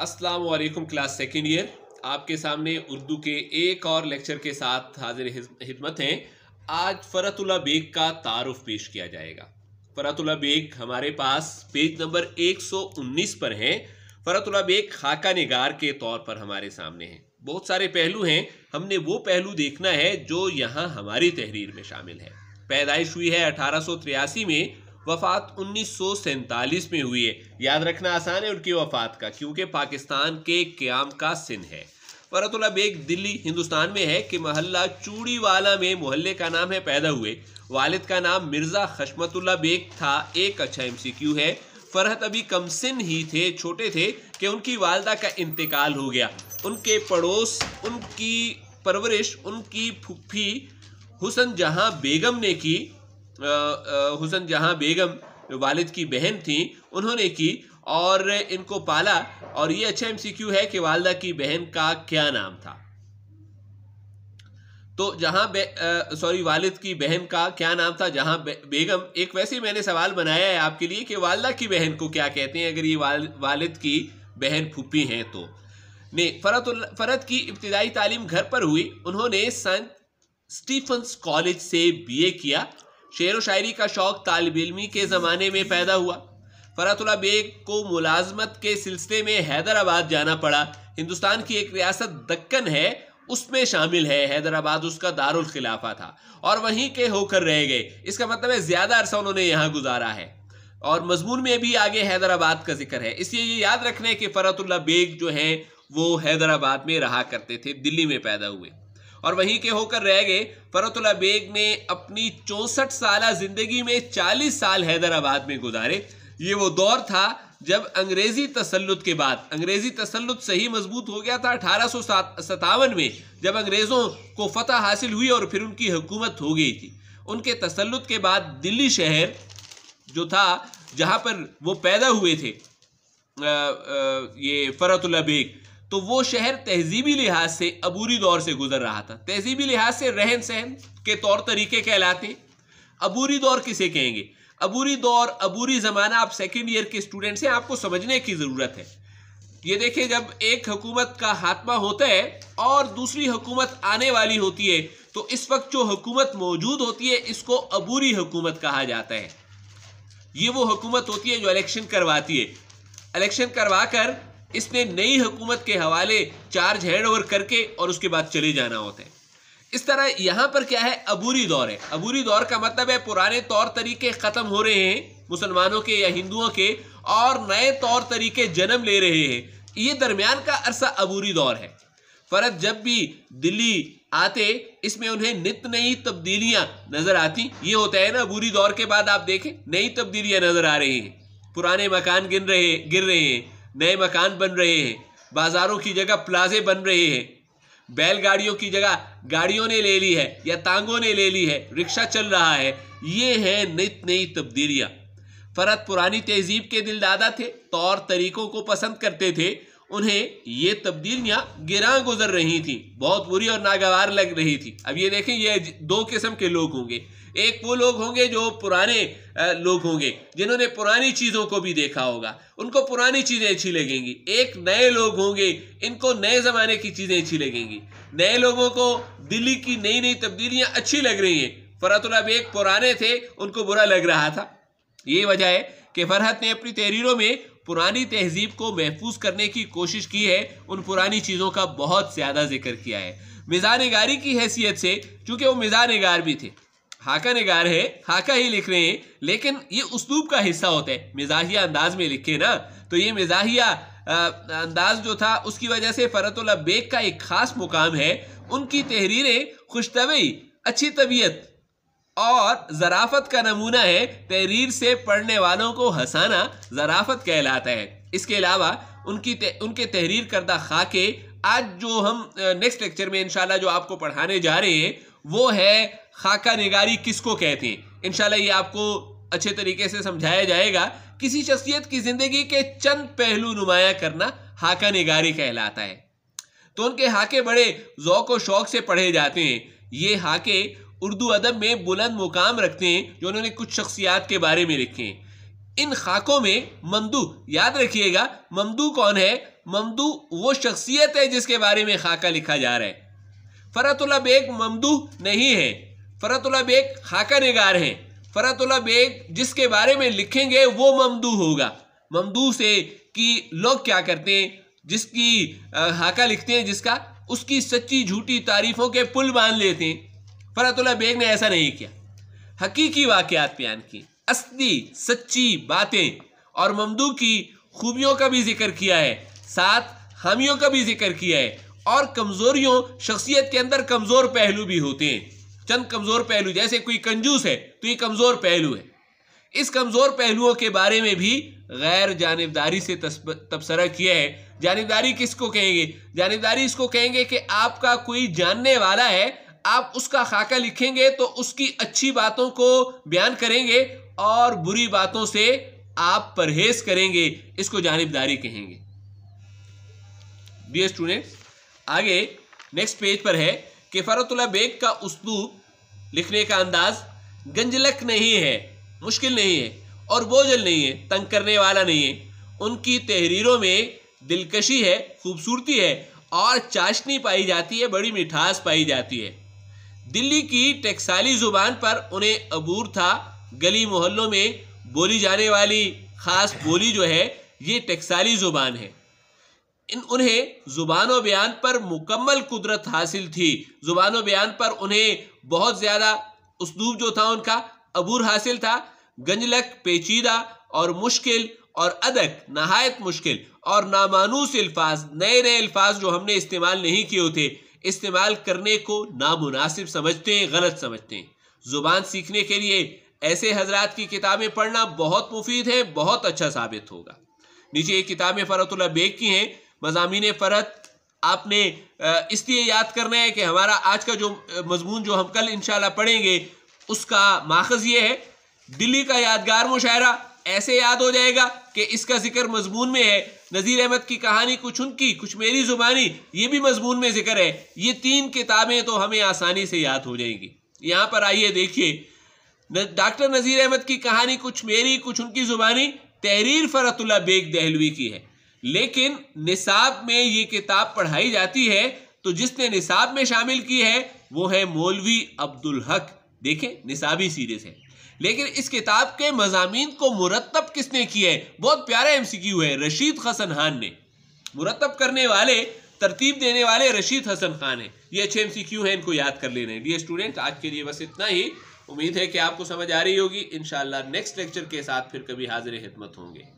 अस्सलाम वालेकुम class second year आपके सामने उर्दू के एक और लेक्चर के साथ हाजिर हिदमत हैं आज फ़रतुल्ला बेग का तारफ़ पेश किया जाएगा फ़रतुल्ला बेग हमारे पास पेज नंबर 119 पर हैं फ़रतुल्ला बेग खाका निगार के तौर पर हमारे सामने हैं बहुत सारे पहलू हैं हमने वो पहलू देखना है जो यहाँ हमारी तहरीर में शामिल है पैदाइश हुई है अठारह में वफात उन्नीस में हुई है याद रखना आसान है उनकी वफात का क्योंकि पाकिस्तान के क्याम का सिन है फरतुल्ला बेग दिल्ली हिंदुस्तान में है कि महल्ला चूड़ी वाला में मोहल्ले का नाम है पैदा हुए वालिद का नाम मिर्ज़ा खशमतुल्ला बेग था एक अच्छा एमसीक्यू है फरहत अभी कमसिन ही थे छोटे थे कि उनकी वालदा का इंतकाल हो गया उनके पड़ोस उनकी परवरिश उनकी फुफी हुसन जहां बेगम ने की हुसन जहां बेगम जो वालिद की बहन थी उन्होंने की और इनको पाला और ये अच्छा एमसीक्यू है कि वालदा की बहन का क्या नाम था तो जहां सॉरी वालिद की बहन का क्या नाम था जहां बे, बेगम एक वैसे मैंने सवाल बनाया है आपके लिए कि वालदा की बहन को क्या कहते हैं अगर ये वाल, वालिद की बहन फूफी हैं तो ने फरत फरत की इब्तदाई तालीम घर पर हुई उन्होंने सेंट स्टीफन्स कॉलेज से बीए किया शेर व शायरी का शौक़ तालब इलमी के ज़माने में पैदा हुआ फ़रातुल्ला बेग को मुलाजमत के सिलसिले में हैदराबाद जाना पड़ा हिंदुस्तान की एक रियासत दक्कन है उसमें शामिल है हैदराबाद उसका दारुल खिलाफा था और वहीं के होकर रह गए इसका मतलब है ज़्यादा अरसा उन्होंने यहाँ गुजारा है और मजमून में भी आगे हैदराबाद का जिक्र है इसलिए ये याद रखना है कि फरातुल्ला बेग जो हैं वो हैदराबाद में रहा करते थे दिल्ली में पैदा हुए और वहीं के होकर रह गए फरतुल्ला बेग ने अपनी चौंसठ साल ज़िंदगी में चालीस साल हैदराबाद में गुजारे ये वो दौर था जब अंग्रेज़ी तसलुत के बाद अंग्रेज़ी तसलुत सही मजबूत हो गया था अठारह में जब अंग्रेज़ों को फतह हासिल हुई और फिर उनकी हुकूमत हो गई थी उनके तसलुत के बाद दिल्ली शहर जो था जहाँ पर वो पैदा हुए थे आ, आ, ये फ़रतुल्ला बेग तो वो शहर तहजीबी लिहाज से अबूरी दौर से गुजर रहा था तहजीबी लिहाज से रहन सहन के तौर तरीके कहलाते अबूरी दौर किसे कहेंगे अबूरी दौर अबूरी ज़माना आप सेकेंड ईयर के स्टूडेंट्स हैं आपको समझने की ज़रूरत है ये देखिए जब एक हुकूमत का हाथमा होता है और दूसरी हुकूमत आने वाली होती है तो इस वक्त जो हुकूमत मौजूद होती है इसको अबूरी हुकूमत कहा जाता है ये वो हुकूमत होती है जो इलेक्शन करवाती है इलेक्शन करवा कर इसने नई हुकूमत के हवाले चार्ज हैंड ओवर करके और उसके बाद चले जाना होता है इस तरह यहाँ पर क्या है अबूरी दौर है अबूरी दौर का मतलब है पुराने तौर तरीके ख़त्म हो रहे हैं मुसलमानों के या हिंदुओं के और नए तौर तरीके जन्म ले रहे हैं ये दरमियान का अरसा अबूरी दौर है फ़रत जब भी दिल्ली आते इसमें उन्हें नित नई तब्दीलियां नज़र आती ये होता है ना अबूरी दौर के बाद आप देखें नई तब्दीलियां नज़र आ रही हैं पुराने मकान गिन रहे गिर रहे हैं नए मकान बन रहे हैं बाज़ारों की जगह प्लाजे बन रहे हैं बैलगाड़ियों की जगह गाड़ियों ने ले ली है या तांगों ने ले ली है रिक्शा चल रहा है ये है नित नई तब्दीलियाँ फरत पुरानी तहजीब के दिलदादा थे तौर तरीकों को पसंद करते थे उन्हें ये तब्दीलियाँ गिरा गुजर रही थी बहुत बुरी और नागवार लग रही थी अब ये देखें ये दो किस्म के लोग होंगे एक वो लोग होंगे जो पुराने लोग होंगे जिन्होंने पुरानी चीज़ों को भी देखा होगा उनको पुरानी चीज़ें अच्छी लगेंगी एक नए लोग होंगे इनको नए ज़माने की चीज़ें अच्छी लगेंगी नए लोगों को दिल्ली की नई नई तब्दीलियाँ अच्छी लग रही हैं फरहतुल्ला बेग पुराने थे उनको बुरा लग रहा था ये वजह है कि फरहत ने अपनी तहरीरों में पुरानी तहजीब को महफूज करने की कोशिश की है उन पुरानी चीज़ों का बहुत ज़्यादा जिक्र किया है मिजानगारी की हैसियत से चूँकि वो मिजानगार भी थे हाका निगार है हाका ही लिख रहे हैं लेकिन ये उसलूब का हिस्सा होता है मिजाहिया अंदाज में लिखे ना तो ये मिजाहिया अंदाज जो था उसकी वजह से फ़रतुल्ला बेग का एक ख़ास मुकाम है उनकी तहरीरें खुशतवी अच्छी तबीयत और ज़राफ़त का नमूना है तहरीर से पढ़ने वालों को हंसाना ज़राफ़त कहलाता है इसके अलावा उनकी ते, उनके तहरीर करदा खाके आज जो हम नेक्स्ट लेक्चर में इंशाल्लाह जो आपको पढ़ाने जा रहे हैं वो है खाका निगारी किसको कहते हैं इन ये आपको अच्छे तरीके से समझाया जाएगा किसी शख्सियत की ज़िंदगी के चंद पहलू नुमाया करना हाका निगारी कहलाता है तो उनके हाके बड़े जौक व शौक़ से पढ़े जाते हैं ये हाके उर्दू अदब में बुलंद मुकाम रखते हैं जो उन्होंने कुछ शख्सियात के बारे में लिखे हैं इन खाकों में ममदू याद रखिएगा ममदू कौन है ममदू वो शख्सियत है जिसके बारे में खाका लिखा जा रहा है फ़रतुल्ला बेग ममदू नहीं है फ़रतुल्ला बेग खाका निगार है फ़रतुल्ला बेग जिसके बारे में लिखेंगे वो ममदू होगा ममदू से कि लोग क्या करते हैं जिसकी हाका लिखते हैं जिसका उसकी सच्ची झूठी तारीफ़ों के पुल बांध लेते हैं फ़रतुल्ला बेग ने ऐसा नहीं किया हकीकी वाकयात बयान किए असली सच्ची बातें और ममदू की खूबियों का भी जिक्र किया है साथ हामियों का भी जिक्र किया है और कमज़ोरियों शख्सियत के अंदर कमज़ोर पहलू भी होते हैं चंद कमज़ोर पहलू जैसे कोई कंजूस है तो ये कमज़ोर पहलू है इस कमज़ोर पहलुओं के बारे में भी गैर जानबदारी से तबसरा किया है जानबदारी किसको कहेंगे जानबदारी इसको कहेंगे कि आपका कोई जानने वाला है आप उसका खाका लिखेंगे तो उसकी अच्छी बातों को बयान करेंगे और बुरी बातों से आप परहेज करेंगे इसको जानबदारी कहेंगे डियर स्टूडेंट्स आगे नेक्स्ट पेज पर है कि फरतुल्ला बेग का उसलूब लिखने का अंदाज गंजलक नहीं है मुश्किल नहीं है और बोझल नहीं है तंग करने वाला नहीं है उनकी तहरीरों में दिलकशी है खूबसूरती है और चाशनी पाई जाती है बड़ी मिठास पाई जाती है दिल्ली की टैक्साली ज़ुबान पर उन्हें अबूर था गली मोहल्लों में बोली जाने वाली ख़ास बोली जो है ये टैक्साली ज़ुबान है इन उन्हें ज़ुबान बयान पर मुकम्मल कुदरत हासिल थी ज़ुबान बयान पर उन्हें बहुत ज़्यादा उसलूब जो था उनका अबूर हासिल था गंजलक पेचीदा और मुश्किल और अदक नहायत मुश्किल और नामानूस अल्फाज नए नए अल्फाज जो हमने इस्तेमाल नहीं किए होते इस्तेमाल करने को नामुनासिब समझते हैं गलत समझते हैं ज़ुबान सीखने के लिए ऐसे हजरात की किताबें पढ़ना बहुत मुफीद है बहुत अच्छा साबित होगा नीचे ये किताबें फ़रतुल्ला बेग की हैं मजामी फ़रत आपने इसलिए याद करना है कि हमारा आज का जो मजमून जो हम कल इंशाल्लाह पढ़ेंगे उसका माखज ये है दिल्ली का यादगार मुशायरा ऐसे याद हो जाएगा कि इसका जिक्र मजमून में है नज़ीर अहमद की कहानी कुछ उनकी कुछ मेरी ज़ुबानी ये भी मजमून में जिक्र है ये तीन किताबें तो हमें आसानी से याद हो जाएंगी यहाँ पर आइए देखिए डॉक्टर नज़ीर अहमद की कहानी कुछ मेरी कुछ उनकी ज़ुबानी तहरीर फ़रतुल्ला बेग दहलवी की है लेकिन निसाब में ये किताब पढ़ाई जाती है तो जिसने निसाब में शामिल की है वो है मौलवी अब्दुल हक देखें निसाबी सीरीज है लेकिन इस किताब के मजामी को मुरतब किसने किया है बहुत प्यारा एम सी क्यू है रशीद हसन खान ने मुरतब करने वाले तरतीब देने वाले रशीद हसन खान है ये अच्छे एम सी क्यू हैं इनको याद कर लेने डी स्टूडेंट आज के लिए बस इतना ही उम्मीद है कि आपको समझ आ रही होगी इन नेक्स्ट लेक्चर के साथ फिर कभी हाजिर खिदमत होंगे